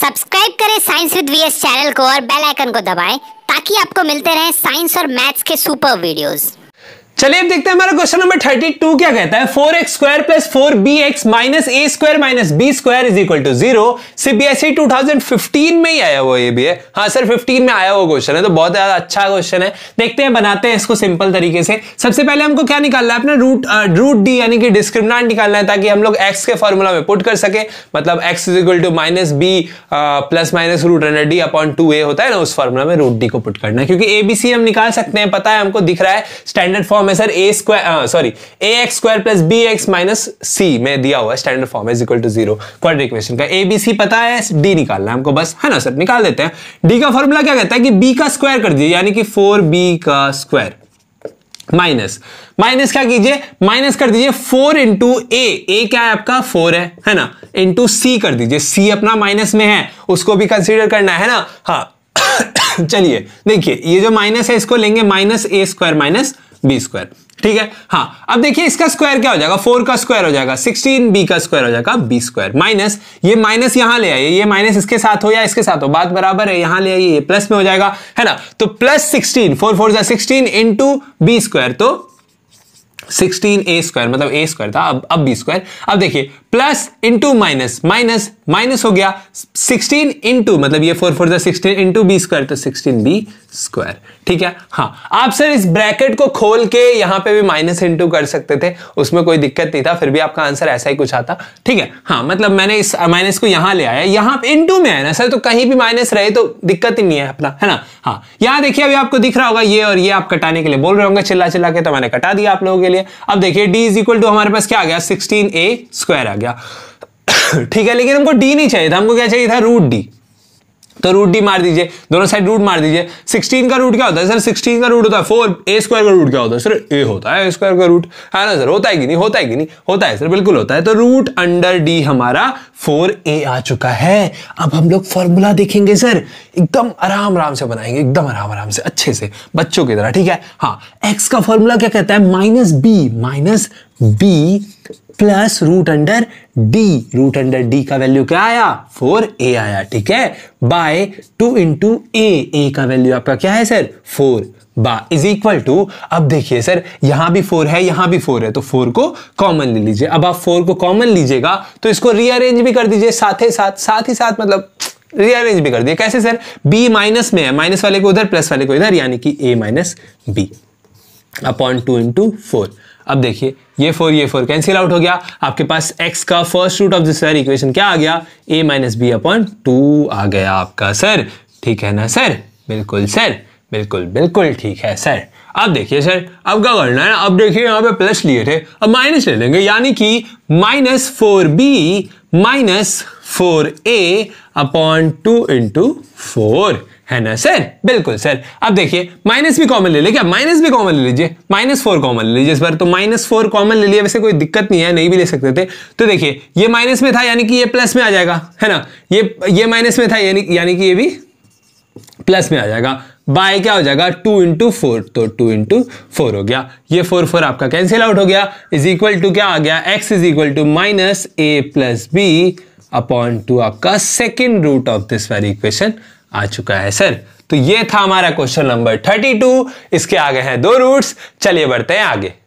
subscribe करें science with VS channel को और बेल आइकन को दबाएं ताकि आपको मिलते रहें साइंस और मैथ्स के सुपर वीडियोस चलिए अब देखते हैं हमारा क्वेश्चन नंबर थर्टी टू क्या कहता है four x square plus four b x minus a square minus b square is equal to zero CBSE 2015 में ही आया हुआ ये भी है हाँ सर 15 में आया हुआ क्वेश्चन है तो बहुत ज्यादा अच्छा क्वेश्चन है देखते हैं बनाते हैं इसको सिंपल तरीके से सबसे पहले हमको क्या निकालना है अपना रूट रूट डी यानी कि डिस्क्रिमिनेंट निकालना है ताकि हम लोग एक्स के फॉर्मूला में पुट कर सके मतलब x is equal to minus b plus minus root hundred d upon two a होता है ना उस फॉर्मूला में रूट डी को पुट करना है क्योंकि एबीसी हम निकाल सकते हैं पता है हमको दिख रहा है स्टैंडर्ड फॉर्म में sir a square sorry a x square plus b x minus c में दिया हुआ है standard form is equal to zero quadratic equation का ए बी सी पता है डी निकालना हमको बस है हाँ ना सर निकाल देते हैं डी का फॉर्मूला क्या कहता है कि बी का स्क्वायर कर दीजिए यानी कि फोर बी का स्क्वायर माइनस माइनस क्या कीजिए माइनस कर दीजिए फोर इंटू ए ए क्या है आपका फोर है है ना इंटू सी कर दीजिए सी अपना माइनस में है उसको भी कंसीडर करना है ना हाँ चलिए देखिए ये जो माइनस है इसको लेंगे minus a square minus b square ठीक है हाँ अब देखिए इसका स्क्वायर क्या हो जाएगा फोर का स्क्वायर हो जाएगा सिक्सटीन बी का स्क्वायर हो जाएगा बी स्क्वायर माइनस ये माइनस यहां ले आइए ये माइनस इसके साथ हो या इसके साथ हो बात बराबर है यहां ले आइए ये प्लस में हो जाएगा है ना तो plus sixteen four four sixteen into b square तो सिक्सटीन ए स्क्वायर मतलब ए स्क्वायर था अब अब बी स्क्वायर अब देखिए plus into minus minus minus हो गया सिक्सटीन इंटू मतलब ये फोर फोर था सिक्सटीन इंटू बी स्क्वायर तो सिक्सटीन बी स्क्वायर ठीक है हाँ आप सर इस ब्रैकेट को खोल के यहाँ पे भी माइनस इंटू कर सकते थे उसमें कोई दिक्कत नहीं था फिर भी आपका आंसर ऐसा ही कुछ आता ठीक है हाँ मतलब मैंने इस माइनस को यहाँ ले आया यहाँ इंटू में है ना सर तो कहीं भी माइनस रहे तो दिक्कत ही नहीं है अपना है ना हाँ यहाँ देखिए अभी आपको दिख रहा होगा ये और ये आप कटाने के लिए बोल रहे होंगे चिल्ला चिल्ला के तो मैंने कटा दिया आप लोगों के लिए है अब देखिए डी इज इक्वल टू हमारे पास क्या आ गया सिक्सटीन ए स्क्वायर आ गया ठीक है लेकिन हमको डी नहीं चाहिए था हमको क्या चाहिए था रूट डी तो रूट डी मार दीजिए दोनों साइड रूट मार दीजिए 16 का रूट क्या होता है सर 16 का रूट होता है फोर ए स्क्वायर का रूट क्या होता है सर ए होता है ए स्क्वायर का रूट है ना सर होता है कि नहीं होता है कि नहीं होता है सर बिल्कुल होता है तो रूट अंडर डी हमारा फोर ए आ चुका है अब हम लोग फॉर्मूला देखेंगे सर एकदम आराम आराम से बनाएंगे एकदम आराम आराम से अच्छे से बच्चों की तरह ठीक है हाँ एक्स का फॉर्मूला क्या कहता है minus b minus b plus root under d root under d का वैल्यू क्या आया फोर ए आया ठीक है by two into a a का वैल्यू आपका क्या है सर फोर बा इज इक्वल टू अब देखिए सर यहां भी फोर है यहां भी फोर है तो फोर को कॉमन ले लीजिए अब आप फोर को कॉमन लीजिएगा तो इसको रीअरेंज भी कर दीजिए साथ ही साथ साथ ही साथ मतलब रीअरेंज भी कर दिए कैसे सर बी माइनस में है माइनस वाले को उधर प्लस वाले को इधर यानी कि a minus b upon two into four अब देखिए ये फोर ये फोर कैंसिल आउट हो गया आपके पास एक्स का first root of the equation क्या आ गया a minus b upon two आ गया आपका सर ठीक है ना सर बिल्कुल सर बिल्कुल बिल्कुल ठीक है सर अब देखिए सर अब क्या करना है अब देखिए यहाँ पे प्लस लिए थे अब माइनस ले लेंगे यानी कि minus four b minus four a upon two into four है ना सर बिल्कुल सर अब देखिए माइनस भी कॉमन ले क्या माइनस भी कॉमन ले लीजिए माइनस फोर कॉमन ले लीजिए इस बार तो माइनस फोर कॉमन ले लिया वैसे कोई दिक्कत नहीं है नहीं भी ले सकते थे तो देखिए ये माइनस में था यानी कि ये प्लस में आ जाएगा है ना ये ये माइनस में था यानी यानी कि ये भी प्लस में आ जाएगा बाय क्या हो जाएगा टू इंटू फोर तो टू इंटू फोर हो गया ये फोर फोर आपका कैंसिल आउट हो गया इज इक्वल टू क्या आ गया x is equal to minus a plus b upon two आपका second root of this very equation आ चुका है सर तो ये था हमारा क्वेश्चन नंबर थर्टी टू इसके आगे हैं दो रूट्स चलिए बढ़ते हैं आगे